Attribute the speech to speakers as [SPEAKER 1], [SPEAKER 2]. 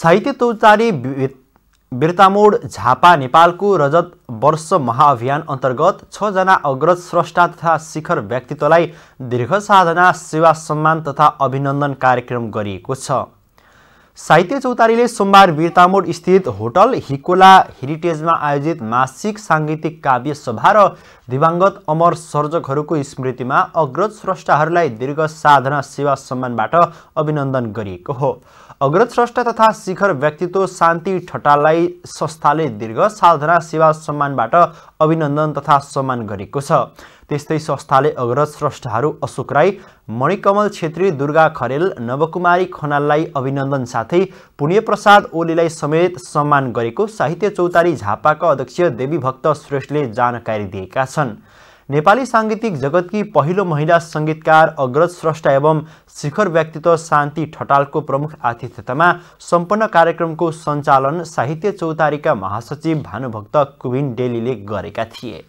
[SPEAKER 1] साहित्य तौचारी बिर्तामोड झापा नेपालको रजत वर्ष महाअभियान अन्तर्गत छजना अग्रज स्रष्टा तथा शिखर व्यक्तित्वलाई दीर्घ साधना सेवा सम्मान तथा अभिनन्दन कार्यक्रम गरिएको छ साहित्य चौतारीले सोमबार बिरतामोड स्थित होटल हिकोला हेरिटेजमा आयोजित मासिक साङ्गीतिक काव्य सभा र दिवङ्गत अमर सर्जकहरूको स्मृतिमा अग्रज स्रष्टाहरूलाई दीर्घ साधना सेवा सम्मानबाट अभिनन्दन गरिएको हो अग्रज स्रष्टा तथा शिखर व्यक्तित्व शान्ति ठटाललाई संस्थाले दीर्घ साधना सेवा सम्मानबाट अभिनन्दन तथा सम्मान गरेको छ त्यस्तै संस्थाले अग्रज स्रष्टाहरू अशोक राई मणिकमल छेत्री दुर्गा खरेल नवकुमारी खनाललाई अभिनन्दन साथै पुण्यप्रसाद ओलीलाई समेत सम्मान गरेको साहित्य चौतारी झापाका अध्यक्ष देवीभक्त श्रेष्ठले जानकारी दिएका छन् नेपाली साङ्गीतिक जगतकी पहिलो महिला सङ्गीतकार अग्रज स्रष्टा एवं शिखर व्यक्तित्व शान्ति ठटालको प्रमुख आतिथ्यतामा सम्पन्न कार्यक्रमको सञ्चालन साहित्य चौतारीका महासचिव भानुभक्त कुविन डेलीले गरेका थिए